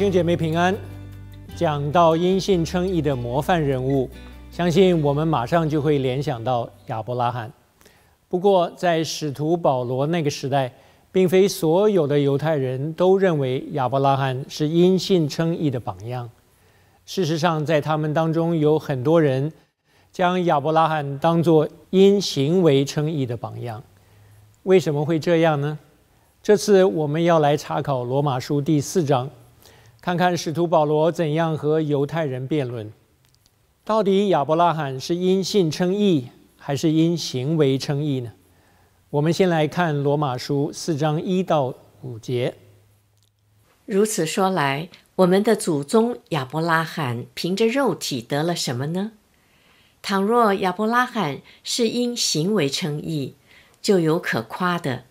兄姐妹平安，讲到因信称义的模范人物，相信我们马上就会联想到亚伯拉罕。不过，在使徒保罗那个时代，并非所有的犹太人都认为亚伯拉罕是因信称义的榜样。事实上，在他们当中有很多人将亚伯拉罕当作因行为称义的榜样。为什么会这样呢？这次我们要来查考罗马书第四章。看看使徒保罗怎样和犹太人辩论，到底亚伯拉罕是因信称义还是因行为称义呢？我们先来看罗马书四章一到五节。如此说来，我们的祖宗亚伯拉罕凭着肉体得了什么呢？倘若亚伯拉罕是因行为称义，就有可夸的，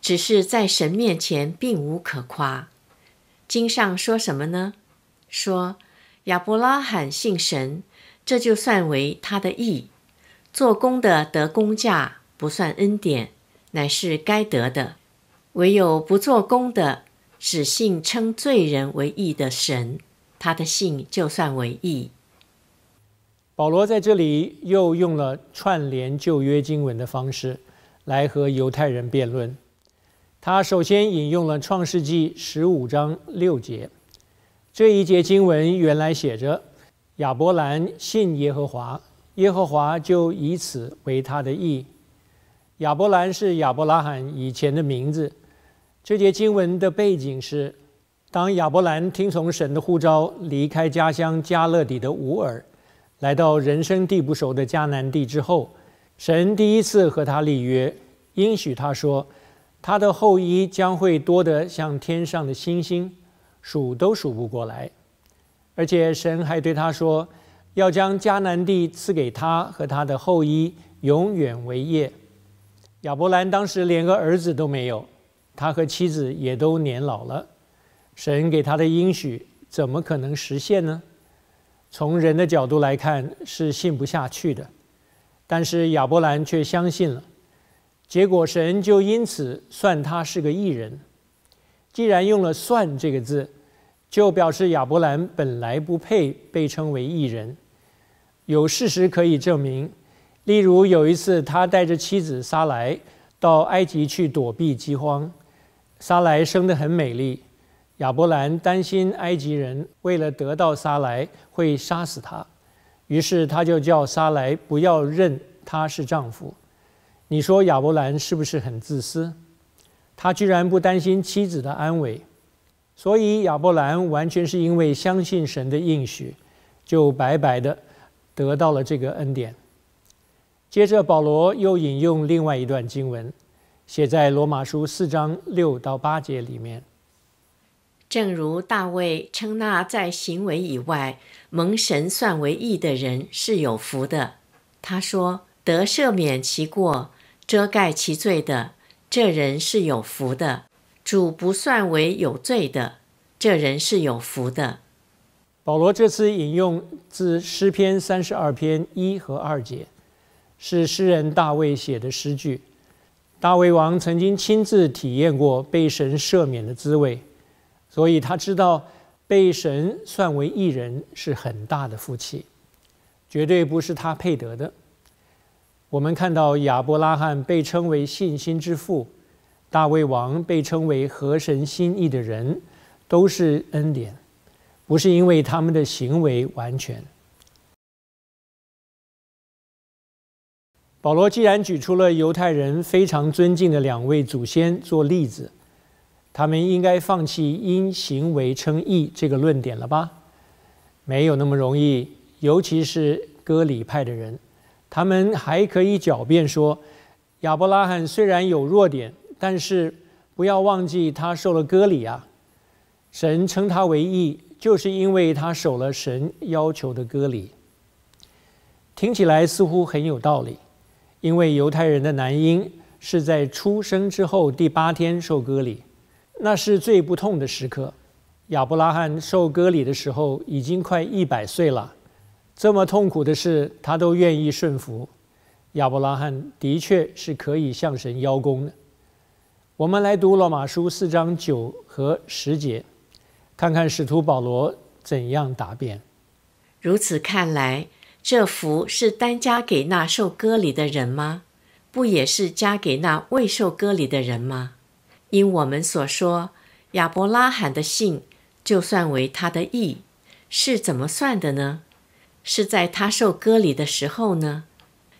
只是在神面前并无可夸。经上说什么呢？说亚伯拉罕信神，这就算为他的义。做工的得工价，不算恩典，乃是该得的。唯有不做工的，只信称罪人为义的神，他的信就算为义。保罗在这里又用了串联旧约经文的方式，来和犹太人辩论。他首先引用了《创世纪十五章六节，这一节经文原来写着：“亚伯兰信耶和华，耶和华就以此为他的义。”亚伯兰是亚伯拉罕以前的名字。这节经文的背景是，当亚伯兰听从神的呼召，离开家乡加勒底的乌尔，来到人生地不熟的迦南地之后，神第一次和他立约，应许他说。他的后裔将会多得像天上的星星，数都数不过来。而且神还对他说，要将迦南地赐给他和他的后裔，永远为业。亚伯兰当时连个儿子都没有，他和妻子也都年老了。神给他的应许怎么可能实现呢？从人的角度来看是信不下去的，但是亚伯兰却相信了。结果神就因此算他是个异人。既然用了“算”这个字，就表示亚伯兰本来不配被称为异人。有事实可以证明，例如有一次他带着妻子撒来到埃及去躲避饥荒，撒来生得很美丽，亚伯兰担心埃及人为了得到撒来会杀死他，于是他就叫撒来不要认他是丈夫。你说亚伯兰是不是很自私？他居然不担心妻子的安危，所以亚伯兰完全是因为相信神的应许，就白白的得到了这个恩典。接着保罗又引用另外一段经文，写在罗马书四章六到八节里面。正如大卫称那在行为以外蒙神算为义的人是有福的，他说得赦免其过。遮盖其罪的这人是有福的，主不算为有罪的这人是有福的。保罗这次引用自诗篇三十二篇一和二节，是诗人大卫写的诗句。大卫王曾经亲自体验过被神赦免的滋味，所以他知道被神算为一人是很大的福气，绝对不是他配得的。我们看到亚伯拉罕被称为信心之父，大卫王被称为河神心意的人，都是恩典，不是因为他们的行为完全。保罗既然举出了犹太人非常尊敬的两位祖先做例子，他们应该放弃因行为称义这个论点了吧？没有那么容易，尤其是割礼派的人。他们还可以狡辩说，亚伯拉罕虽然有弱点，但是不要忘记他受了割礼啊。神称他为义，就是因为他守了神要求的割礼。听起来似乎很有道理，因为犹太人的男婴是在出生之后第八天受割礼，那是最不痛的时刻。亚伯拉罕受割礼的时候已经快一百岁了。这么痛苦的事，他都愿意顺服。亚伯拉罕的确是可以向神邀功的。我们来读罗马书四章九和十节，看看使徒保罗怎样答辩。如此看来，这福是单加给那受割礼的人吗？不也是加给那未受割礼的人吗？因我们所说，亚伯拉罕的信就算为他的义，是怎么算的呢？是在他受割礼的时候呢？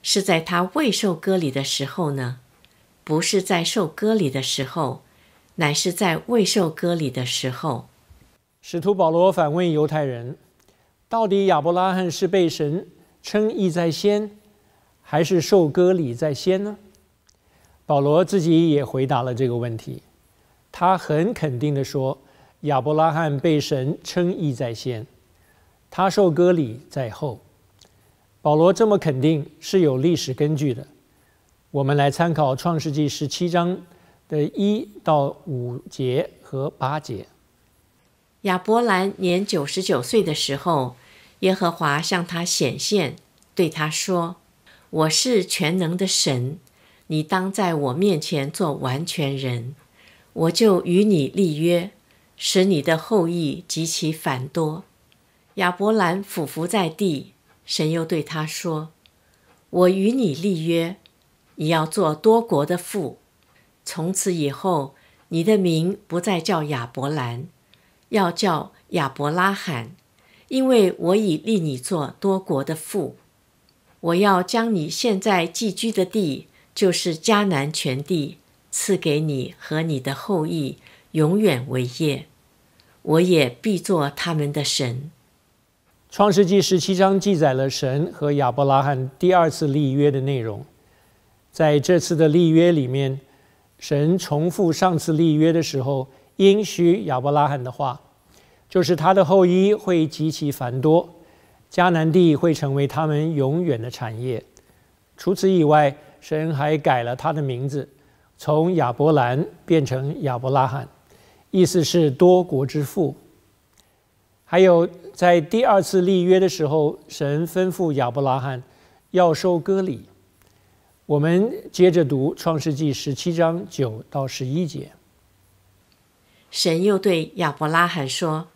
是在他未受割礼的时候呢？不是在受割礼的时候，乃是在未受割礼的时候。使徒保罗反问犹太人：到底亚伯拉罕是被神称义在先，还是受割礼在先呢？保罗自己也回答了这个问题，他很肯定地说：亚伯拉罕被神称义在先。他受割礼在后，保罗这么肯定是有历史根据的。我们来参考《创世纪十七章的一到五节和八节。亚伯兰年九十九岁的时候，耶和华向他显现，对他说：“我是全能的神，你当在我面前做完全人，我就与你立约，使你的后裔极其繁多。”亚伯兰俯伏在地，神又对他说：“我与你立约，你要做多国的父。从此以后，你的名不再叫亚伯兰，要叫亚伯拉罕，因为我已立你做多国的父。我要将你现在寄居的地，就是迦南全地，赐给你和你的后裔，永远为业。我也必做他们的神。”创世纪十七章记载了神和亚伯拉罕第二次立约的内容。在这次的立约里面，神重复上次立约的时候应许亚伯拉罕的话，就是他的后裔会极其繁多，迦南地会成为他们永远的产业。除此以外，神还改了他的名字，从亚伯兰变成亚伯拉罕，意思是多国之父。还有，在第二次立约的时候，神吩咐亚伯拉罕要受割礼。我们接着读创世纪十七章九到十一节。神又对亚伯拉罕说：“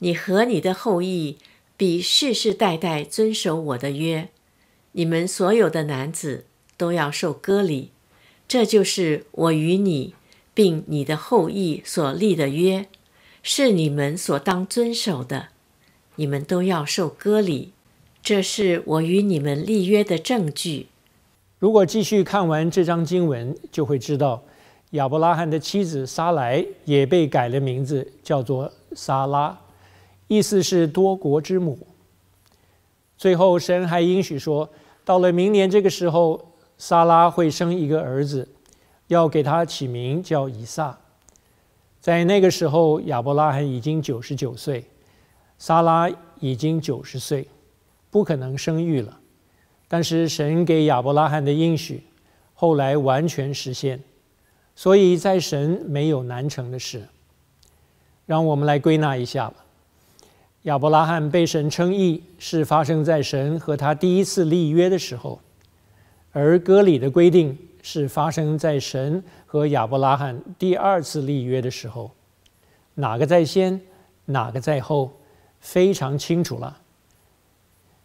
你和你的后裔必世世代代遵守我的约。你们所有的男子都要受割礼，这就是我与你并你的后裔所立的约。”是你们所当遵守的，你们都要受割礼，这是我与你们立约的证据。如果继续看完这张经文，就会知道亚伯拉罕的妻子撒莱也被改了名字，叫做撒拉，意思是多国之母。最后，神还应许说，到了明年这个时候，撒拉会生一个儿子，要给他起名叫以撒。在那个时候，亚伯拉罕已经九十九岁，撒拉已经九十岁，不可能生育了。但是神给亚伯拉罕的应许，后来完全实现。所以在神没有难成的事。让我们来归纳一下吧。亚伯拉罕被神称义是发生在神和他第一次立约的时候，而割礼的规定。是发生在神和亚伯拉罕第二次立约的时候，哪个在先，哪个在后，非常清楚了，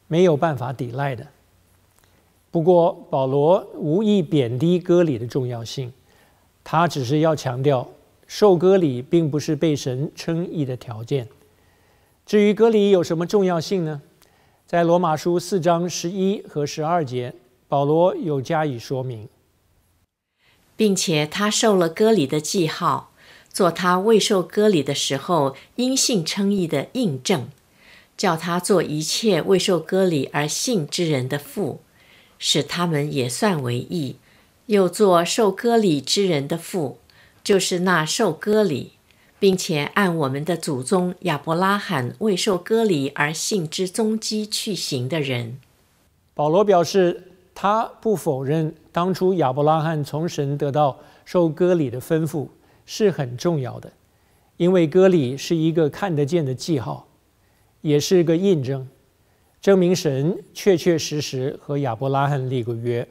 没有办法抵赖的。不过保罗无意贬低割礼的重要性，他只是要强调受割礼并不是被神称义的条件。至于割礼有什么重要性呢？在罗马书四章十一和十二节，保罗有加以说明。并且他受了割礼的记号，做他未受割礼的时候因信称义的印证，叫他做一切未受割礼而信之人的父，使他们也算为义；又做受割礼之人的父，就是那受割礼，并且按我们的祖宗亚伯拉罕未受割礼而信之宗基去行的人。保罗表示。他不否认，当初亚伯拉罕从神得到受割礼的吩咐是很重要的，因为割礼是一个看得见的记号，也是一个印证，证明神确确实实和亚伯拉罕立过约。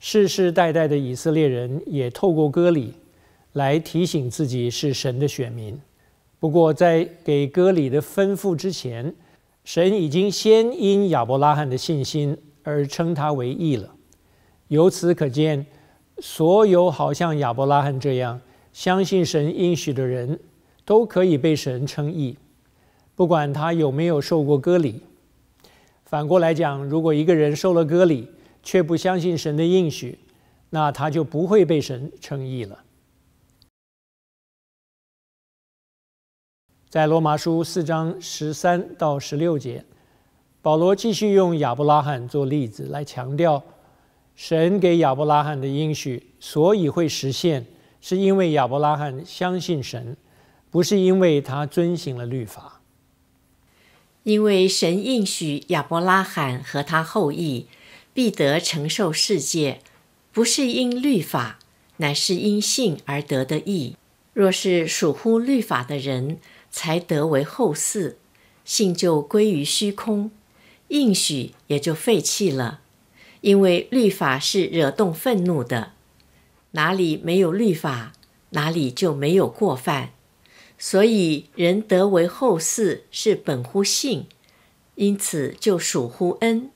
世世代代的以色列人也透过割礼来提醒自己是神的选民。不过，在给割礼的吩咐之前，神已经先因亚伯拉罕的信心。而称他为义了。由此可见，所有好像亚伯拉罕这样相信神应许的人，都可以被神称义，不管他有没有受过割礼。反过来讲，如果一个人受了割礼，却不相信神的应许，那他就不会被神称义了。在罗马书四章十三到十六节。保罗继续用亚伯拉罕做例子来强调，神给亚伯拉罕的应许，所以会实现，是因为亚伯拉罕相信神，不是因为他遵行了律法。因为神应许亚伯拉罕和他后裔必得承受世界，不是因律法，乃是因信而得的义。若是属乎律法的人才得为后嗣，信就归于虚空。应许也就废弃了，因为律法是惹动愤怒的。哪里没有律法，哪里就没有过犯。所以仁德为后嗣是本乎信，因此就属乎恩，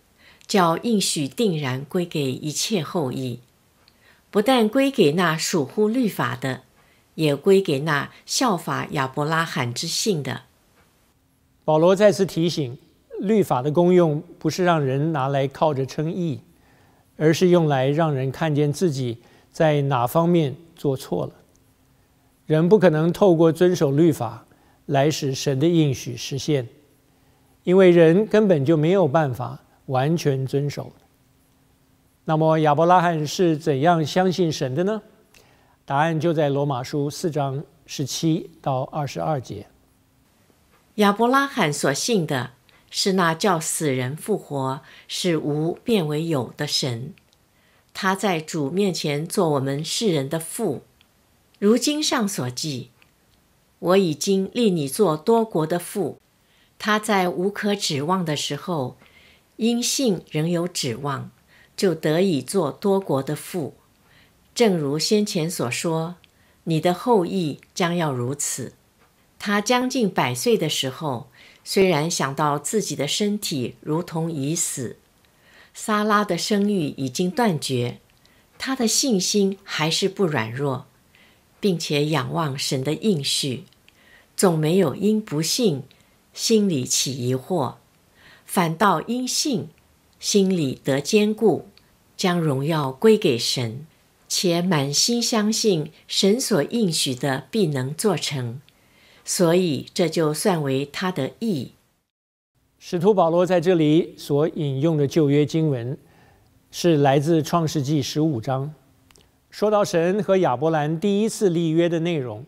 叫应许定然归给一切后裔。不但归给那属乎律法的，也归给那效法亚伯拉罕之信的。保罗再次提醒。律法的功用不是让人拿来靠着称义，而是用来让人看见自己在哪方面做错了。人不可能透过遵守律法来使神的应许实现，因为人根本就没有办法完全遵守。那么亚伯拉罕是怎样相信神的呢？答案就在罗马书四章十七到二十二节。亚伯拉罕所信的。是那叫死人复活、使无变为有的神，他在主面前做我们世人的父。如经上所记，我已经立你做多国的父。他在无可指望的时候，因信仍有指望，就得以做多国的父。正如先前所说，你的后裔将要如此。他将近百岁的时候。虽然想到自己的身体如同已死，萨拉的生育已经断绝，他的信心还是不软弱，并且仰望神的应许，总没有因不信心里起疑惑，反倒因信心里得坚固，将荣耀归给神，且满心相信神所应许的必能做成。所以这就算为他的义。使徒保罗在这里所引用的旧约经文，是来自创世纪十五章，说到神和亚伯兰第一次立约的内容。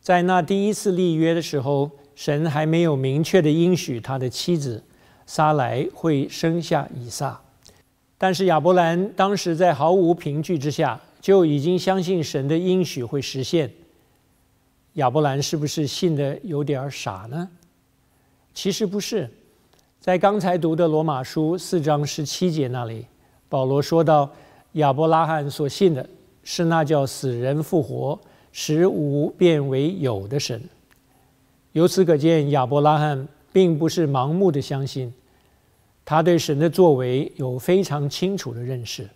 在那第一次立约的时候，神还没有明确的应许他的妻子撒莱会生下以撒，但是亚伯兰当时在毫无凭据之下，就已经相信神的应许会实现。亚伯兰是不是信的有点傻呢？其实不是，在刚才读的罗马书四章十七节那里，保罗说到亚伯拉罕所信的是那叫死人复活、使无变为有的神。由此可见，亚伯拉罕并不是盲目的相信，他对神的作为有非常清楚的认识。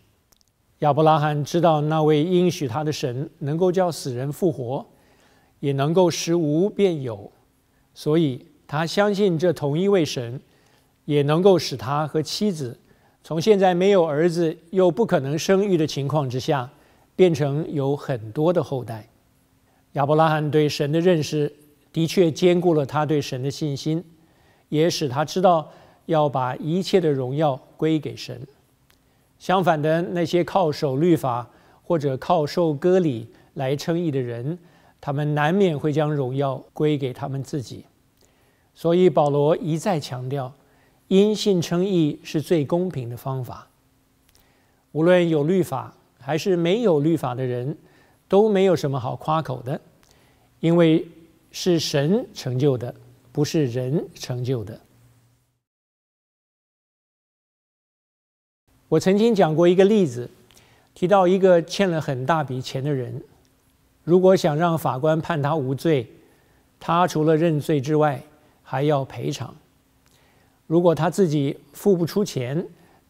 亚伯拉罕知道那位应许他的神能够叫死人复活。也能够使无变有，所以他相信这同一位神，也能够使他和妻子从现在没有儿子又不可能生育的情况之下，变成有很多的后代。亚伯拉罕对神的认识的确兼顾了他对神的信心，也使他知道要把一切的荣耀归给神。相反的，那些靠守律法或者靠受割礼来称义的人。他们难免会将荣耀归给他们自己，所以保罗一再强调，因信称义是最公平的方法。无论有律法还是没有律法的人，都没有什么好夸口的，因为是神成就的，不是人成就的。我曾经讲过一个例子，提到一个欠了很大笔钱的人。如果想让法官判他无罪，他除了认罪之外，还要赔偿。如果他自己付不出钱，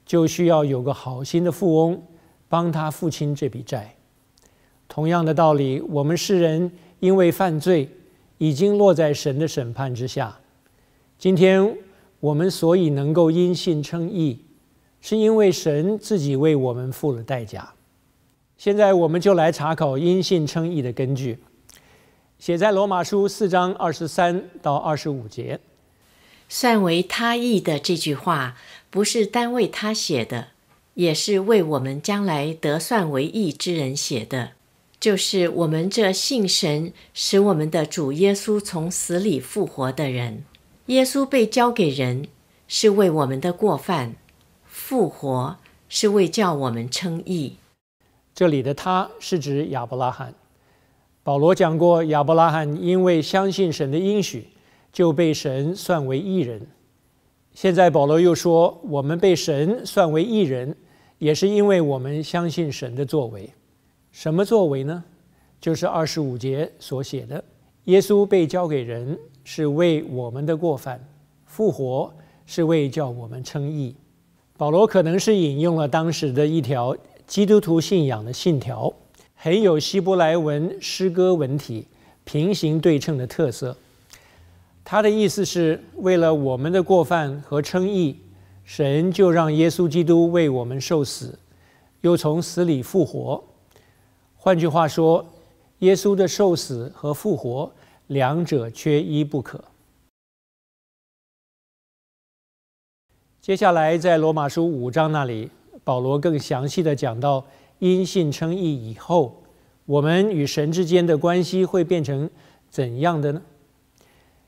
就需要有个好心的富翁帮他付清这笔债。同样的道理，我们世人因为犯罪，已经落在神的审判之下。今天我们所以能够因信称义，是因为神自己为我们付了代价。现在我们就来查考因信称义的根据，写在罗马书四章二十三到二十五节，算为他义的这句话，不是单为他写的，也是为我们将来得算为义之人写的，就是我们这信神使我们的主耶稣从死里复活的人。耶稣被交给人，是为我们的过犯；复活是为叫我们称义。这里的他是指亚伯拉罕。保罗讲过，亚伯拉罕因为相信神的应许，就被神算为一人。现在保罗又说，我们被神算为一人，也是因为我们相信神的作为。什么作为呢？就是二十五节所写的：耶稣被交给人，是为我们的过犯；复活，是为叫我们称义。保罗可能是引用了当时的一条。基督徒信仰的信条很有希伯来文诗歌文体平行对称的特色。他的意思是，为了我们的过犯和称义，神就让耶稣基督为我们受死，又从死里复活。换句话说，耶稣的受死和复活两者缺一不可。接下来在罗马书五章那里。保罗更详细的讲到，因信称义以后，我们与神之间的关系会变成怎样的呢？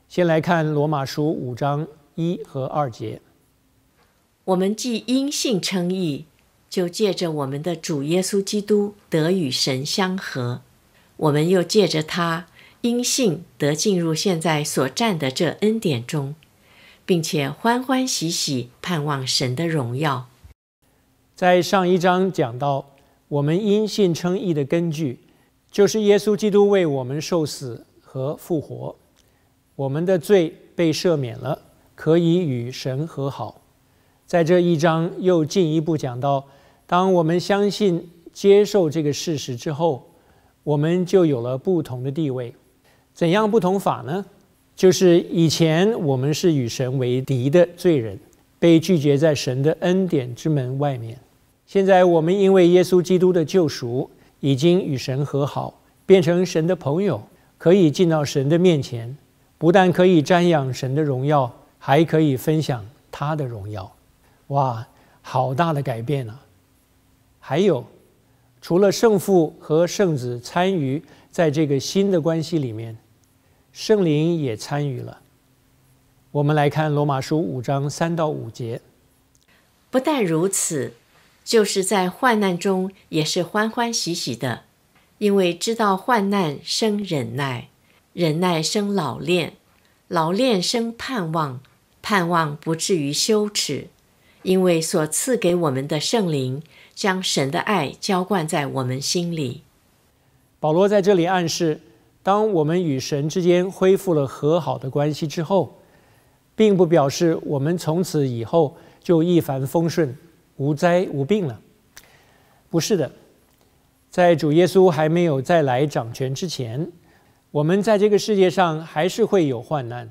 先来看罗马书五章一和二节。我们既因信称义，就借着我们的主耶稣基督得与神相合；我们又借着他因信得进入现在所占的这恩典中，并且欢欢喜喜盼望神的荣耀。在上一章讲到，我们因信称义的根据，就是耶稣基督为我们受死和复活，我们的罪被赦免了，可以与神和好。在这一章又进一步讲到，当我们相信接受这个事实之后，我们就有了不同的地位。怎样不同法呢？就是以前我们是与神为敌的罪人，被拒绝在神的恩典之门外面。现在我们因为耶稣基督的救赎，已经与神和好，变成神的朋友，可以进到神的面前，不但可以瞻仰神的荣耀，还可以分享他的荣耀。哇，好大的改变啊！还有，除了圣父和圣子参与在这个新的关系里面，圣灵也参与了。我们来看罗马书五章三到五节。不但如此。就是在患难中也是欢欢喜喜的，因为知道患难生忍耐，忍耐生老练，老练生盼望，盼望不至于羞耻，因为所赐给我们的圣灵将神的爱浇灌在我们心里。保罗在这里暗示，当我们与神之间恢复了和好的关系之后，并不表示我们从此以后就一帆风顺。无灾无病了，不是的，在主耶稣还没有再来掌权之前，我们在这个世界上还是会有患难。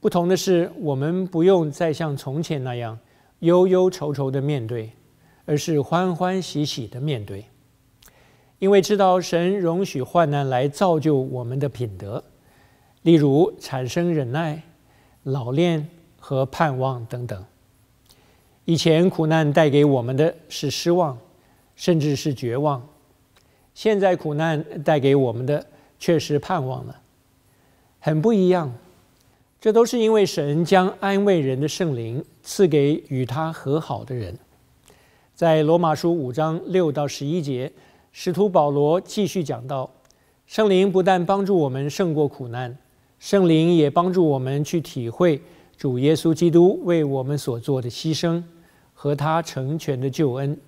不同的是，我们不用再像从前那样忧忧愁愁的面对，而是欢欢喜喜的面对，因为知道神容许患难来造就我们的品德，例如产生忍耐、老练和盼望等等。以前苦难带给我们的是失望，甚至是绝望；现在苦难带给我们的是盼望了，很不一样。这都是因为神将安慰人的圣灵赐给与他和好的人。在罗马书五章六到十一节，使徒保罗继续讲到，圣灵不但帮助我们胜过苦难，圣灵也帮助我们去体会主耶稣基督为我们所做的牺牲。和他成全的救恩。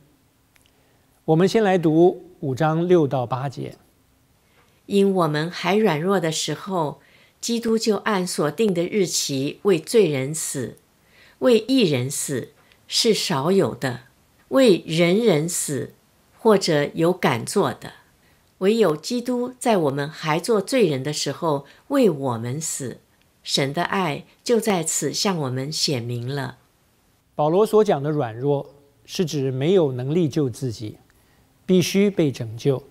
我们先来读五章六到八节。因我们还软弱的时候，基督就按所定的日期为罪人死，为一人死是少有的，为人人死或者有敢做的，唯有基督在我们还做罪人的时候为我们死，神的爱就在此向我们显明了。保罗所讲的软弱，是指没有能力救自己，必须被拯救。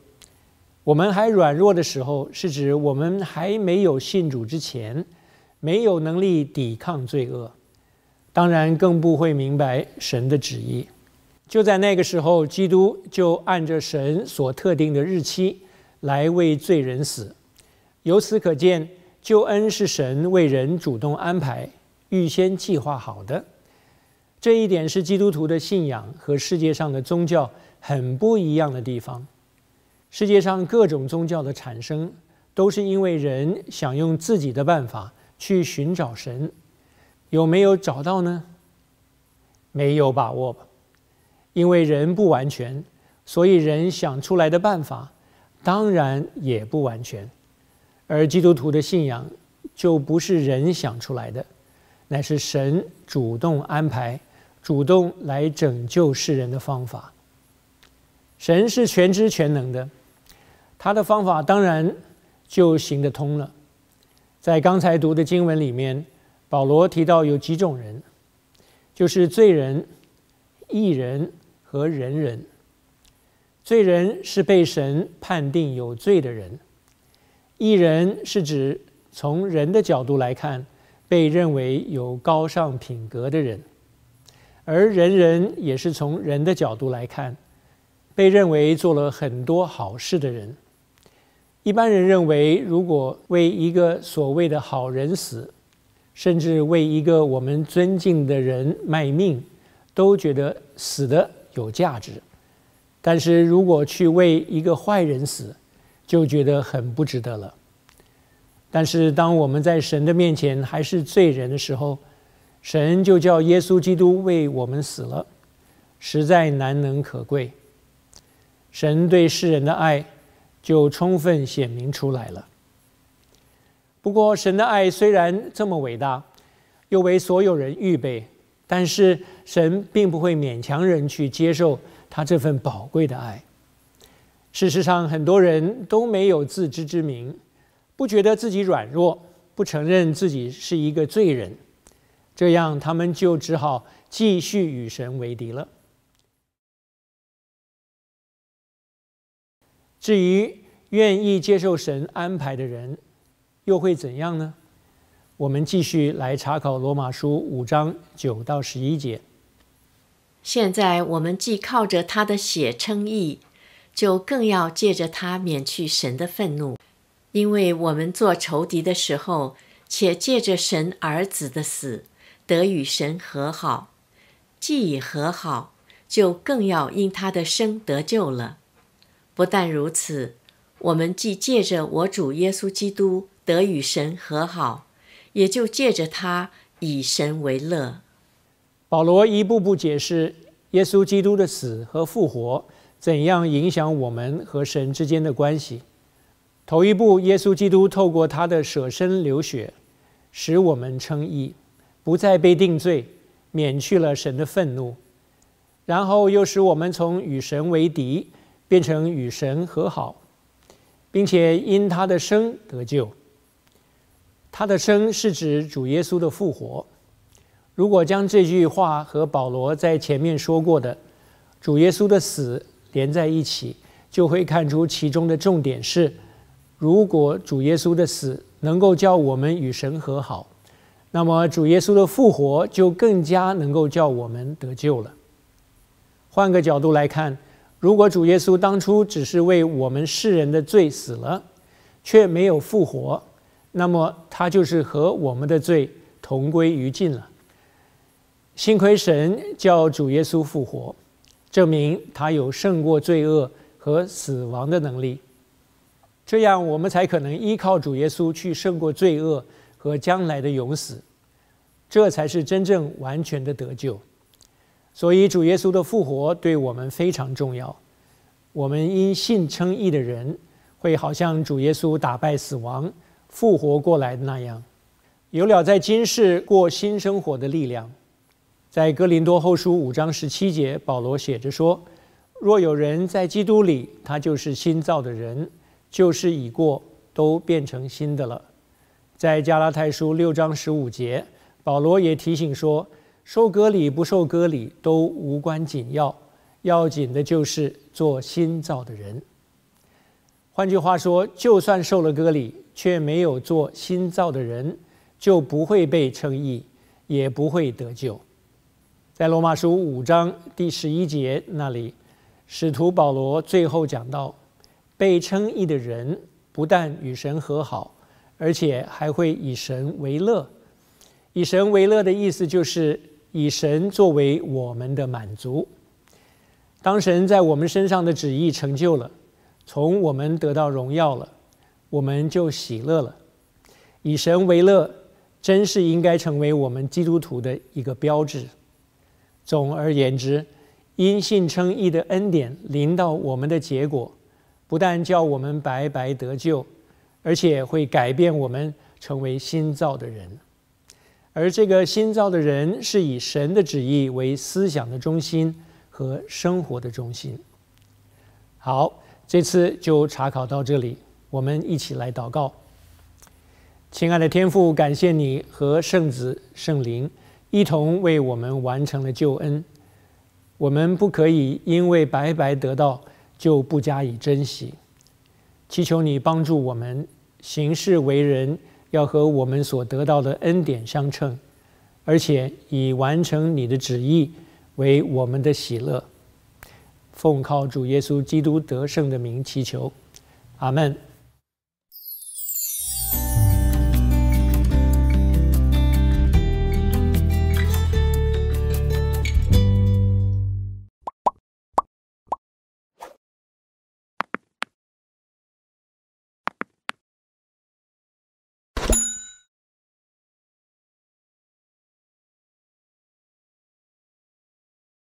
我们还软弱的时候，是指我们还没有信主之前，没有能力抵抗罪恶，当然更不会明白神的旨意。就在那个时候，基督就按着神所特定的日期来为罪人死。由此可见，救恩是神为人主动安排、预先计划好的。这一点是基督徒的信仰和世界上的宗教很不一样的地方。世界上各种宗教的产生，都是因为人想用自己的办法去寻找神，有没有找到呢？没有把握吧，因为人不完全，所以人想出来的办法，当然也不完全。而基督徒的信仰，就不是人想出来的，乃是神主动安排。主动来拯救世人的方法。神是全知全能的，他的方法当然就行得通了。在刚才读的经文里面，保罗提到有几种人，就是罪人、义人和仁人。罪人是被神判定有罪的人，义人是指从人的角度来看被认为有高尚品格的人。而人人也是从人的角度来看，被认为做了很多好事的人。一般人认为，如果为一个所谓的好人死，甚至为一个我们尊敬的人卖命，都觉得死的有价值。但是如果去为一个坏人死，就觉得很不值得了。但是当我们在神的面前还是罪人的时候。神就叫耶稣基督为我们死了，实在难能可贵。神对世人的爱就充分显明出来了。不过，神的爱虽然这么伟大，又为所有人预备，但是神并不会勉强人去接受他这份宝贵的爱。事实上，很多人都没有自知之明，不觉得自己软弱，不承认自己是一个罪人。这样，他们就只好继续与神为敌了。至于愿意接受神安排的人，又会怎样呢？我们继续来查考罗马书五章九到十一节。现在我们既靠着他的血称义，就更要借着他免去神的愤怒，因为我们做仇敌的时候，且借着神儿子的死。得与神和好，既已和好，就更要因他的生得救了。不但如此，我们既借着我主耶稣基督得与神和好，也就借着他以神为乐。保罗一步步解释耶稣基督的死和复活怎样影响我们和神之间的关系。头一步，耶稣基督透过他的舍身流血，使我们称义。不再被定罪，免去了神的愤怒，然后又使我们从与神为敌变成与神和好，并且因他的生得救。他的生是指主耶稣的复活。如果将这句话和保罗在前面说过的主耶稣的死连在一起，就会看出其中的重点是：如果主耶稣的死能够叫我们与神和好。那么，主耶稣的复活就更加能够叫我们得救了。换个角度来看，如果主耶稣当初只是为我们世人的罪死了，却没有复活，那么他就是和我们的罪同归于尽了。幸亏神叫主耶稣复活，证明他有胜过罪恶和死亡的能力，这样我们才可能依靠主耶稣去胜过罪恶。和将来的永死，这才是真正完全的得救。所以主耶稣的复活对我们非常重要。我们因信称义的人，会好像主耶稣打败死亡、复活过来那样，有了在今世过新生活的力量。在哥林多后书五章十七节，保罗写着说：“若有人在基督里，他就是新造的人，就是已过，都变成新的了。”在加拉太书六章十五节，保罗也提醒说，受割礼不受割礼都无关紧要，要紧的就是做新造的人。换句话说，就算受了割礼，却没有做新造的人，就不会被称义，也不会得救。在罗马书五章第十一节那里，使徒保罗最后讲到，被称义的人不但与神和好。而且还会以神为乐，以神为乐的意思就是以神作为我们的满足。当神在我们身上的旨意成就了，从我们得到荣耀了，我们就喜乐了。以神为乐，真是应该成为我们基督徒的一个标志。总而言之，因信称义的恩典临到我们的结果，不但叫我们白白得救。而且会改变我们成为新造的人，而这个新造的人是以神的旨意为思想的中心和生活的中心。好，这次就查考到这里。我们一起来祷告，亲爱的天父，感谢你和圣子、圣灵一同为我们完成了救恩。我们不可以因为白白得到就不加以珍惜，祈求你帮助我们。行事为人要和我们所得到的恩典相称，而且以完成你的旨意为我们的喜乐。奉靠主耶稣基督得胜的名祈求，阿门。